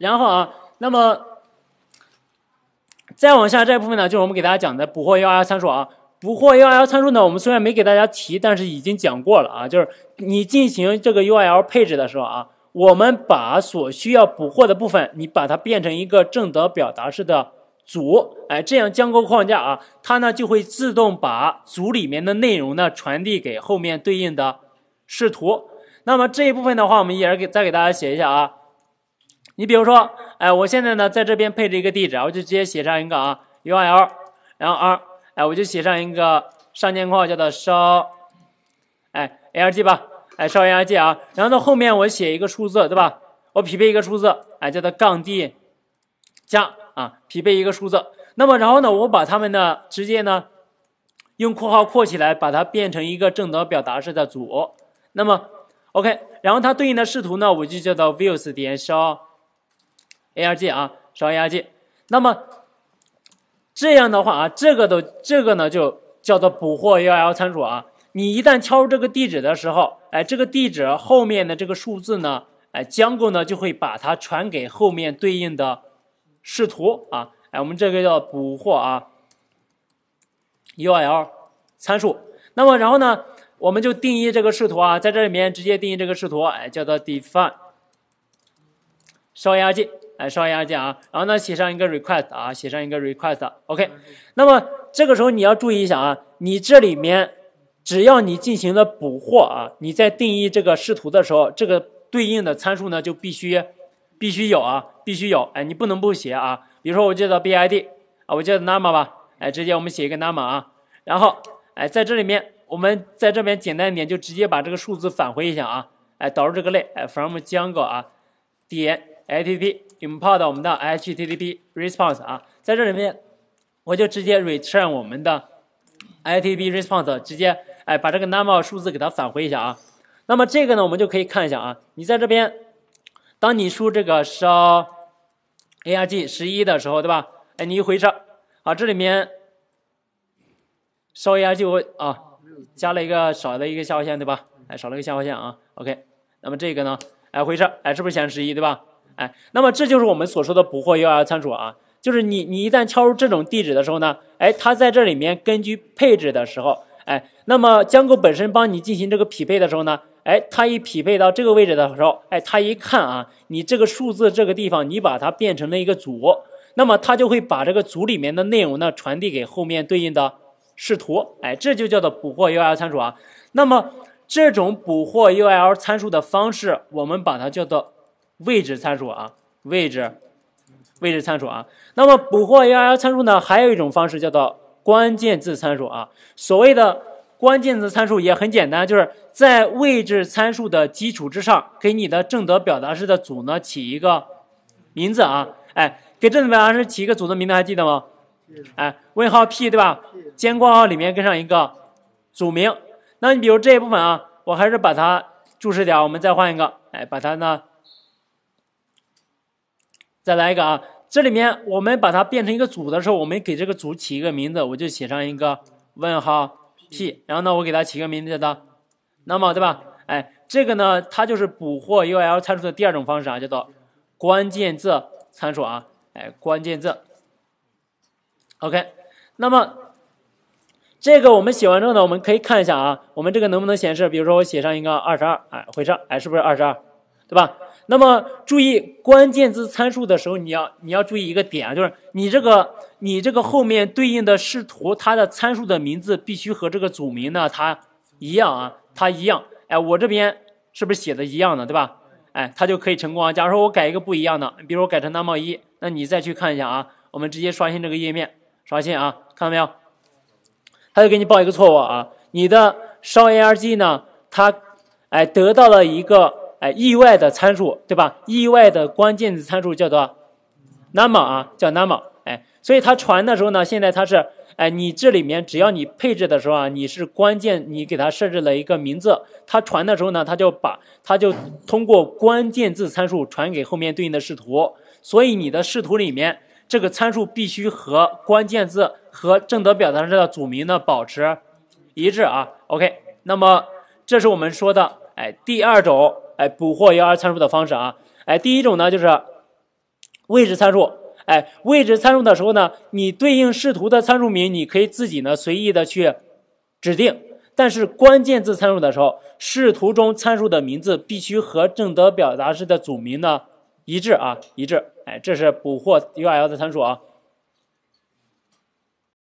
然后啊，那么再往下这部分呢，就是我们给大家讲的捕获 U 幺 L 参数啊。捕获 U r L 参数呢，我们虽然没给大家提，但是已经讲过了啊。就是你进行这个 U r L 配置的时候啊，我们把所需要捕获的部分，你把它变成一个正则表达式的组，哎，这样将 j 框架啊，它呢就会自动把组里面的内容呢传递给后面对应的视图。那么这一部分的话，我们也是给再给大家写一下啊。你比如说，哎，我现在呢在这边配置一个地址啊，我就直接写上一个啊，URL，然后 r，哎，我就写上一个上括号叫做烧，哎，L G 吧，哎，烧 L G 啊，然后呢后面我写一个数字，对吧？我匹配一个数字，哎，叫做杠 D，加啊，匹配一个数字。那么然后呢，我把它们呢直接呢用括号括起来，把它变成一个正则表达式的组。那么，OK，然后它对应的视图呢，我就叫做 views 点 show。a r g 啊，烧 a r g。那么这样的话啊，这个的这个呢就叫做捕获 u l 参数啊。你一旦敲入这个地址的时候，哎，这个地址后面的这个数字呢，哎，将够呢就会把它传给后面对应的视图啊。哎，我们这个叫捕获啊 u l 参数。那么然后呢，我们就定义这个视图啊，在这里面直接定义这个视图，哎，叫做 def i n 烧 a r g。来，双押键啊，然后呢，写上一个 request 啊，写上一个 request，OK。那么这个时候你要注意一下啊，你这里面只要你进行了补货啊，你在定义这个视图的时候，这个对应的参数呢就必须必须有啊，必须有。哎，你不能不写啊。比如说我叫到 bid 啊，我叫到 n a m a 吧，哎，直接我们写一个 n a m a 啊，然后哎，在这里面我们在这边简单一点，就直接把这个数字返回一下啊。哎，导入这个类，哎，from django 啊，点。http import 我们的 http response 啊，在这里面我就直接 return 我们的 http response，直接哎把这个 number 数字给它返回一下啊。那么这个呢，我们就可以看一下啊。你在这边，当你输这个烧 arg 十一的时候，对吧？哎，你一回车啊，这里面，烧 arg 我啊加了一个少了一个下划线对吧？哎，少了一个下划线啊。OK，那么这个呢，哎回车，哎是不是显示十一对吧？哎，那么这就是我们所说的捕获 U L 参数啊，就是你你一旦敲入这种地址的时候呢，哎，它在这里面根据配置的时候，哎，那么江购本身帮你进行这个匹配的时候呢，哎，它一匹配到这个位置的时候，哎，它一看啊，你这个数字这个地方你把它变成了一个组，那么它就会把这个组里面的内容呢传递给后面对应的视图，哎，这就叫做捕获 U L 参数啊。那么这种捕获 U L 参数的方式，我们把它叫做。位置参数啊，位置，位置参数啊。那么捕获 u r 参数呢，还有一种方式叫做关键字参数啊。所谓的关键字参数也很简单，就是在位置参数的基础之上，给你的正则表达式的组呢起一个名字啊。哎，给正则表达式起一个组的名字，还记得吗？哎，问号 p 对吧？尖括号里面跟上一个组名。那你比如这一部分啊，我还是把它注释掉。我们再换一个，哎，把它呢。再来一个啊！这里面我们把它变成一个组的时候，我们给这个组起一个名字，我就写上一个问号 p，然后呢，我给它起个名字叫，那么对吧？哎，这个呢，它就是捕获 U L 参数的第二种方式啊，叫做关键字参数啊，哎，关键字。OK，那么这个我们写完之后呢，我们可以看一下啊，我们这个能不能显示？比如说我写上一个二十二，哎，回上哎，是不是二十二？对吧？那么注意关键字参数的时候，你要你要注意一个点啊，就是你这个你这个后面对应的视图，它的参数的名字必须和这个组名呢，它一样啊，它一样。哎，我这边是不是写的一样的，对吧？哎，它就可以成功啊。假如说我改一个不一样的，比如我改成 number 一，那你再去看一下啊。我们直接刷新这个页面，刷新啊，看到没有？它就给你报一个错误啊。你的 showrg 呢，它哎得到了一个。哎，意外的参数，对吧？意外的关键字参数叫做 name 啊，叫 name。哎，所以它传的时候呢，现在它是，哎，你这里面只要你配置的时候啊，你是关键，你给它设置了一个名字，它传的时候呢，它就把，它就通过关键字参数传给后面对应的视图。所以你的视图里面这个参数必须和关键字和正则表达式的组名呢保持一致啊。OK，那么这是我们说的，哎，第二种。哎，捕获 URL 参数的方式啊，哎，第一种呢就是位置参数，哎，位置参数的时候呢，你对应视图的参数名，你可以自己呢随意的去指定，但是关键字参数的时候，视图中参数的名字必须和正德表达式的组名呢一致啊，一致，哎，这是捕获 URL 的参数啊。